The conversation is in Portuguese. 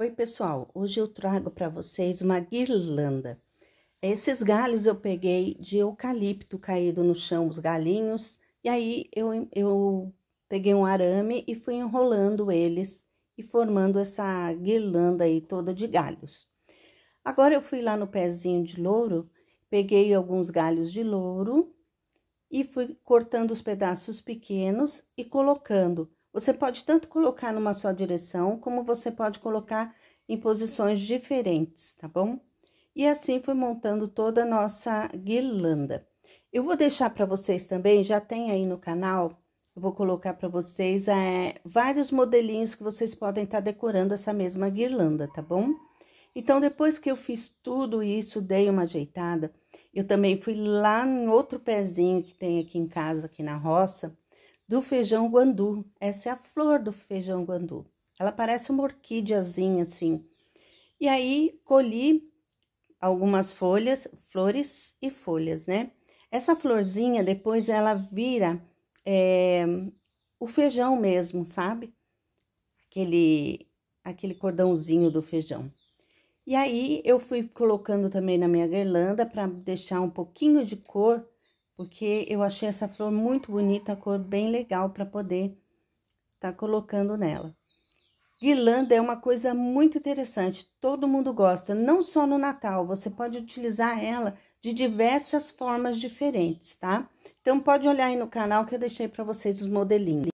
Oi, pessoal. Hoje eu trago para vocês uma guirlanda. Esses galhos eu peguei de eucalipto caído no chão, os galinhos, e aí eu, eu peguei um arame e fui enrolando eles e formando essa guirlanda aí toda de galhos. Agora eu fui lá no pezinho de louro, peguei alguns galhos de louro e fui cortando os pedaços pequenos e colocando. Você pode tanto colocar numa só direção, como você pode colocar em posições diferentes, tá bom? E assim foi montando toda a nossa guirlanda. Eu vou deixar para vocês também, já tem aí no canal, eu vou colocar para vocês é, vários modelinhos que vocês podem estar tá decorando essa mesma guirlanda, tá bom? Então, depois que eu fiz tudo isso, dei uma ajeitada, eu também fui lá no outro pezinho que tem aqui em casa, aqui na roça, do feijão guandu. Essa é a flor do feijão guandu. Ela parece uma orquídeazinha assim. E aí colhi algumas folhas, flores e folhas, né? Essa florzinha depois ela vira é, o feijão mesmo, sabe? Aquele, aquele cordãozinho do feijão. E aí eu fui colocando também na minha guirlanda para deixar um pouquinho de cor porque eu achei essa flor muito bonita, a cor bem legal para poder estar tá colocando nela. Guirlanda é uma coisa muito interessante, todo mundo gosta, não só no Natal, você pode utilizar ela de diversas formas diferentes, tá? Então pode olhar aí no canal que eu deixei para vocês os modelinhos.